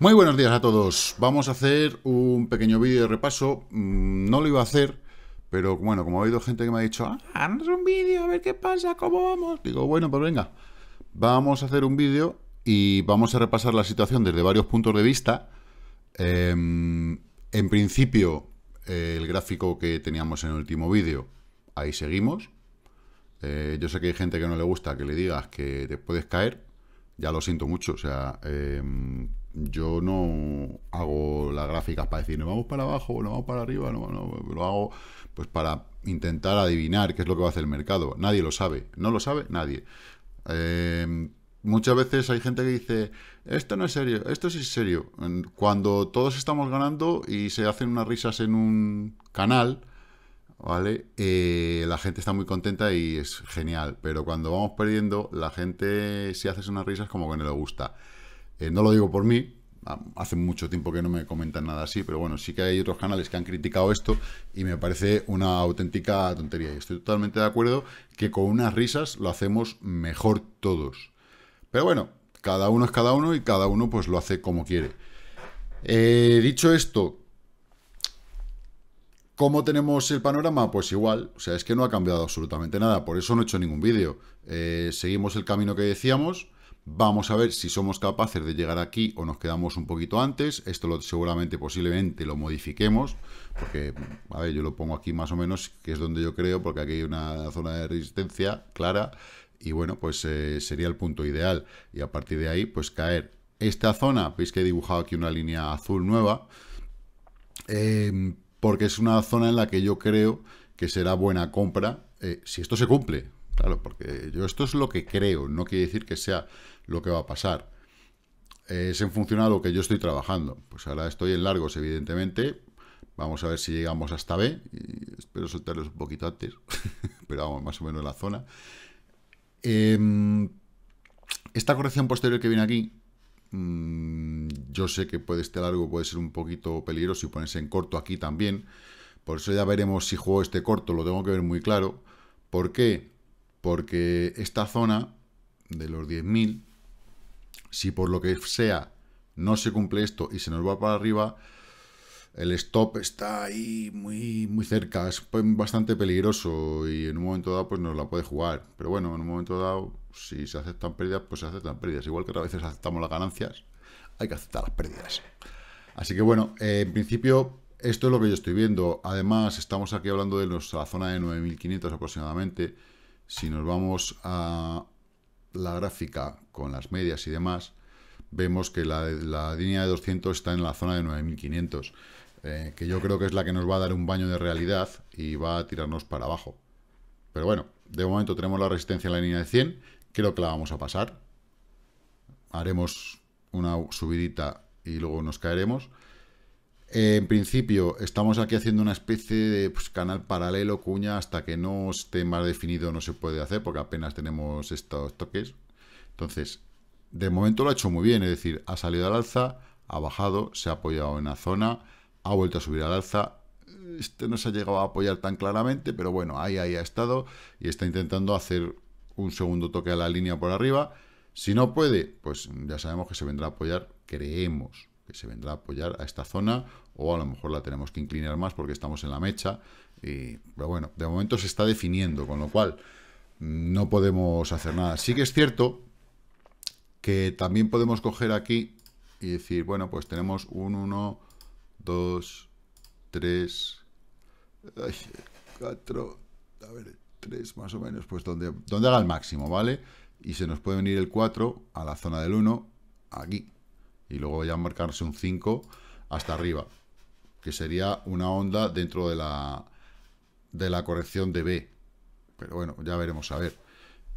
Muy buenos días a todos. Vamos a hacer un pequeño vídeo de repaso. Mm, no lo iba a hacer, pero bueno, como ha habido gente que me ha dicho, ah, haz un vídeo, a ver qué pasa, cómo vamos. Digo, bueno, pues venga, vamos a hacer un vídeo y vamos a repasar la situación desde varios puntos de vista. Em, en principio, el gráfico que teníamos en el último vídeo, ahí seguimos. Eh, yo sé que hay gente que no le gusta que le digas que te puedes caer. Ya lo siento mucho, o sea em, yo no hago las gráficas para decir, no vamos para abajo, o nos vamos para arriba, no, lo hago pues para intentar adivinar qué es lo que va a hacer el mercado. Nadie lo sabe, no lo sabe nadie. Em, muchas veces hay gente que dice, esto no es serio, esto sí es serio. Cuando todos estamos ganando y se hacen unas risas en un canal, ¿vale? Eh, la gente está muy contenta y es genial, pero cuando vamos perdiendo, la gente si hace unas risas como que no le gusta. Eh, no lo digo por mí, hace mucho tiempo que no me comentan nada así, pero bueno, sí que hay otros canales que han criticado esto y me parece una auténtica tontería. Y estoy totalmente de acuerdo que con unas risas lo hacemos mejor todos. Pero bueno, cada uno es cada uno y cada uno pues lo hace como quiere. Eh, dicho esto, ¿Cómo tenemos el panorama? Pues igual, o sea, es que no ha cambiado absolutamente nada, por eso no he hecho ningún vídeo. Eh, seguimos el camino que decíamos, Vamos a ver si somos capaces de llegar aquí o nos quedamos un poquito antes. Esto lo, seguramente, posiblemente, lo modifiquemos. Porque, a ver, yo lo pongo aquí más o menos, que es donde yo creo, porque aquí hay una zona de resistencia clara. Y bueno, pues eh, sería el punto ideal. Y a partir de ahí, pues caer. Esta zona, veis que he dibujado aquí una línea azul nueva. Em, porque es una zona en la que yo creo que será buena compra eh, si esto se cumple. Claro, porque yo esto es lo que creo, no quiere decir que sea lo que va a pasar. Es en función a lo que yo estoy trabajando. Pues ahora estoy en largos, evidentemente. Vamos a ver si llegamos hasta B. espero soltarlos un poquito antes. Pero vamos, más o menos en la zona. Em, esta corrección posterior que viene aquí, mm, yo sé que puede estar largo puede ser un poquito peligroso y ponerse en corto aquí también. Por eso ya veremos si juego este corto, lo tengo que ver muy claro. ¿Por qué? Porque esta zona de los 10.000, si por lo que sea no se cumple esto y se nos va para arriba, el stop está ahí muy, muy cerca, es pues, bastante peligroso y en un momento dado pues nos la puede jugar. Pero bueno, en un momento dado, si se aceptan pérdidas, pues se aceptan pérdidas. Igual que a veces aceptamos las ganancias, hay que aceptar las pérdidas. Así que bueno, eh, en principio esto es lo que yo estoy viendo. Además, estamos aquí hablando de nuestra zona de 9.500 aproximadamente. Si nos vamos a la gráfica con las medias y demás, vemos que la, línea de 200 está en la zona de 9500, eh, que yo creo que es la que nos va a dar un baño de realidad y va a tirarnos para abajo. Pero bueno, de momento tenemos la resistencia en la línea de 100, creo que la vamos a pasar. Haremos una subidita y luego nos caeremos en principio, estamos aquí haciendo una especie de pues, canal paralelo, cuña, hasta que no esté más definido no se puede hacer, porque apenas tenemos estos toques. Entonces, de momento lo ha hecho muy bien, es decir, ha salido al alza, ha bajado, se ha apoyado en la zona, ha vuelto a subir al alza. Este no se ha llegado a apoyar tan claramente, pero bueno, ahí, ahí ha estado y está intentando hacer un segundo toque a la línea por arriba. Si no puede, pues ya sabemos que se vendrá a apoyar, creemos, que se vendrá a apoyar a esta zona o a lo mejor la tenemos que inclinar más porque estamos en la mecha. Y, pero bueno, de momento se está definiendo, con lo cual no podemos hacer nada. Sí que es cierto que también podemos coger aquí y decir, bueno, pues tenemos un 1, 2, 3, 4, a ver, 3 más o menos, pues donde, donde haga el máximo, ¿vale? Y se nos puede venir el 4 a la zona del 1, aquí, y luego ya marcarse un 5 hasta arriba, que sería una onda dentro de la, de la corrección de B. Pero bueno, ya veremos a ver.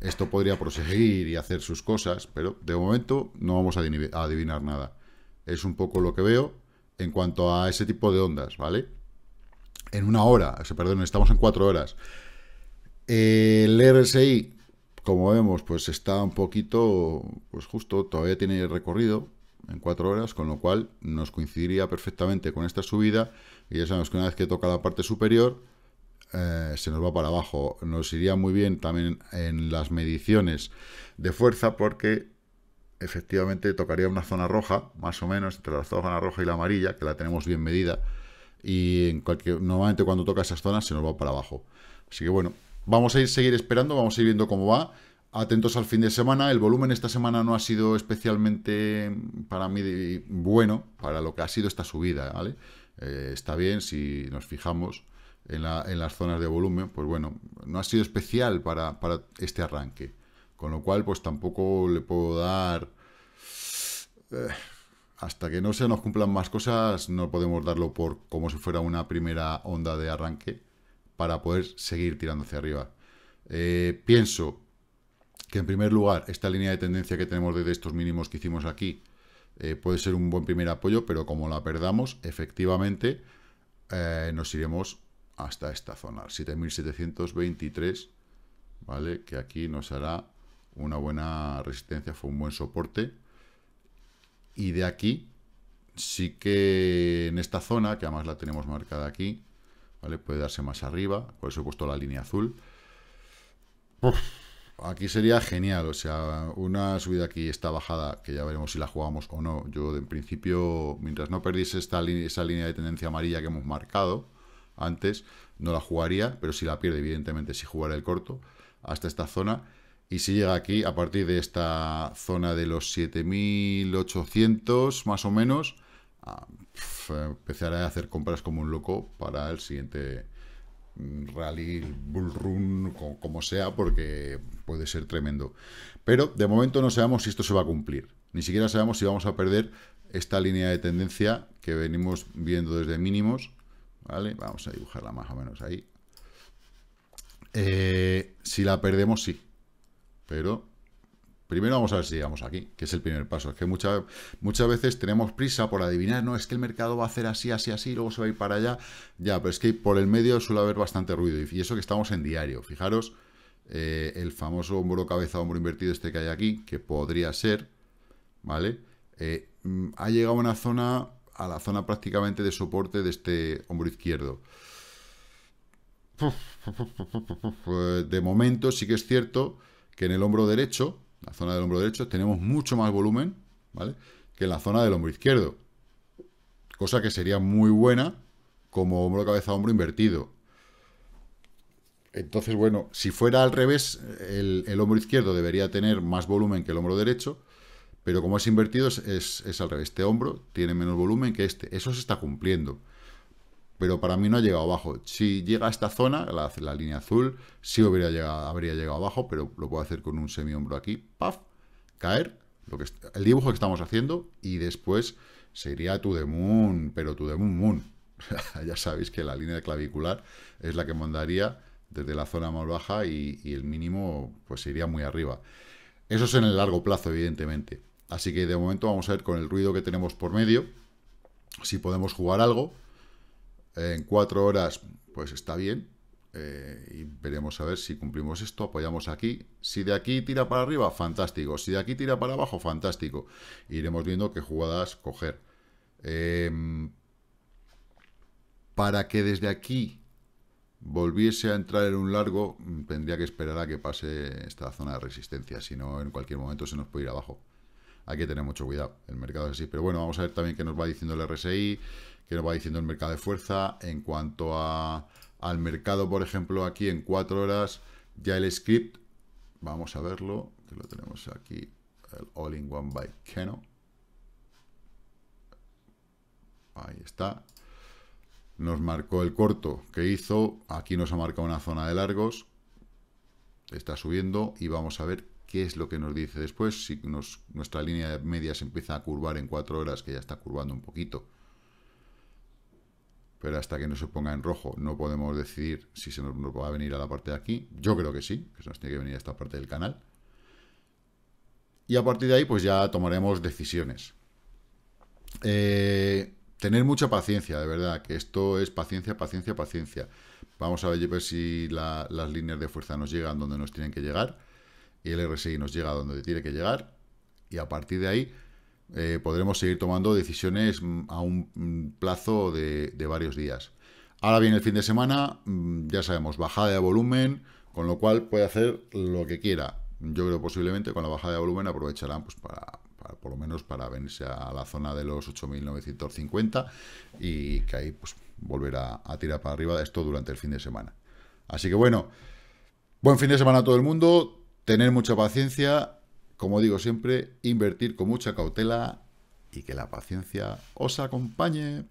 Esto podría proseguir y hacer sus cosas, pero de momento no vamos a adivinar nada. Es un poco lo que veo en cuanto a ese tipo de ondas, ¿vale? En una hora, perdón, estamos en cuatro horas. El RSI, como vemos, pues está un poquito, pues justo, todavía tiene recorrido, en cuatro horas, con lo cual nos coincidiría perfectamente con esta subida y ya sabemos que una vez que toca la parte superior eh, se nos va para abajo. Nos iría muy bien también en las mediciones de fuerza porque efectivamente tocaría una zona roja, más o menos, entre la zona roja y la amarilla, que la tenemos bien medida y en cualquier, normalmente cuando toca esas zonas se nos va para abajo. Así que bueno, vamos a ir seguir esperando, vamos a ir viendo cómo va. Atentos al fin de semana. El volumen esta semana no ha sido especialmente para mí bueno, para lo que ha sido esta subida, ¿vale? Eh, está bien si nos fijamos en, las zonas de volumen, pues bueno, no ha sido especial para, este arranque. Con lo cual, pues tampoco le puedo dar... Eh, hasta que no se nos cumplan más cosas, no podemos darlo por como si fuera una primera onda de arranque para poder seguir tirando hacia arriba. Eh, pienso que en primer lugar esta línea de tendencia que tenemos desde estos mínimos que hicimos aquí eh, puede ser un buen primer apoyo, pero como la perdamos, efectivamente eh, nos iremos hasta esta zona, 7.723, ¿vale? Que aquí nos hará una buena resistencia, fue un buen soporte. Y de aquí, sí que en esta zona, que además la tenemos marcada aquí, ¿vale? Puede darse más arriba, por eso he puesto la línea azul aquí sería genial, o sea, una subida aquí, esta bajada, que ya veremos si la jugamos o no. Yo, en principio, mientras no perdiese esta esa línea de tendencia amarilla que hemos marcado antes, no la jugaría, pero si la pierde, evidentemente, si jugaré el corto hasta esta zona. Y si llega aquí, a partir de esta zona de los 7800, más o menos, ah, empezaré a hacer compras como un loco para el siguiente rally, bull run, como, sea, porque puede ser tremendo. Pero de momento no sabemos si esto se va a cumplir. Ni siquiera sabemos si vamos a perder esta línea de tendencia que venimos viendo desde mínimos. ¿Vale? Vamos a dibujarla más o menos ahí. Eh, si la perdemos, sí. Pero Primero vamos a ver si llegamos aquí, que es el primer paso. Es que muchas, muchas veces tenemos prisa por adivinar, no, es que el mercado va a hacer así, así, así, luego se va a ir para allá. Ya, pero es que por el medio suele haber bastante ruido. Y eso que estamos en diario. Fijaros, eh, el famoso hombro cabeza, hombro invertido este que hay aquí, que podría ser, ¿vale? Eh, mm, ha llegado a una zona, a la zona prácticamente de soporte de este hombro izquierdo. De momento sí que es cierto que en el hombro derecho la zona del hombro derecho, tenemos mucho más volumen, ¿vale? Que en la zona del hombro izquierdo. Cosa que sería muy buena como hombro, cabeza, hombro invertido. Entonces, bueno, si fuera al revés, el, hombro izquierdo debería tener más volumen que el hombro derecho, pero como es invertido, es, es al revés. Este hombro tiene menos volumen que este. Eso se está cumpliendo pero para mí no ha llegado abajo. Si llega a esta zona, la, la línea azul, sí habría llegado abajo, pero lo puedo hacer con un semi-hombro aquí, paf, caer, lo que, el dibujo que estamos haciendo, y después sería tu the moon, pero tú de moon moon. ya sabéis que la línea clavicular es la que mandaría desde la zona más baja y, y el mínimo pues iría muy arriba. Eso es en el largo plazo, evidentemente. Así que de momento vamos a ver con el ruido que tenemos por medio, si podemos jugar algo, en cuatro horas, pues está bien. Eh, y veremos a ver si cumplimos esto, apoyamos aquí. Si de aquí tira para arriba, fantástico. Si de aquí tira para abajo, fantástico. Iremos viendo qué jugadas coger. Em, para que desde aquí volviese a entrar en un largo, tendría que esperar a que pase esta zona de resistencia, si no en cualquier momento se nos puede ir abajo hay que tener mucho cuidado. El mercado es así. Pero bueno, vamos a ver también qué nos va diciendo el RSI, qué nos va diciendo el mercado de fuerza. En cuanto al mercado, por ejemplo, aquí en cuatro horas, ya el script, vamos a verlo, que lo tenemos aquí, el All-in-One by Keno. Ahí está. Nos marcó el corto que hizo. Aquí nos ha marcado una zona de largos. Está subiendo y vamos a ver ¿Qué es lo que nos dice después? Si nuestra línea media se empieza a curvar en 4 horas, que ya está curvando un poquito, pero hasta que no se ponga en rojo no podemos decidir si se nos, va a venir a la parte de aquí. Yo creo que sí, que se nos tiene que venir a esta parte del canal. Y a partir de ahí, pues ya tomaremos decisiones. Eh, tener mucha paciencia, de verdad, que esto es paciencia, paciencia, paciencia. Vamos a ver pues, si las líneas de fuerza nos llegan donde nos tienen que llegar y el RSI nos llega a donde tiene que llegar y a partir de ahí eh, podremos seguir tomando decisiones mm, a un mm, plazo de, varios días. Ahora viene el fin de semana, mm, ya sabemos, bajada de volumen, con lo cual puede hacer lo que quiera. Yo creo posiblemente con la bajada de volumen aprovecharán pues, para, por lo menos para venirse a la zona de los 8.950 y que ahí pues, a, a, tirar para arriba esto durante el fin de semana. Así que bueno, buen fin de semana a todo el mundo tener mucha paciencia, como digo siempre, invertir con mucha cautela y que la paciencia os acompañe.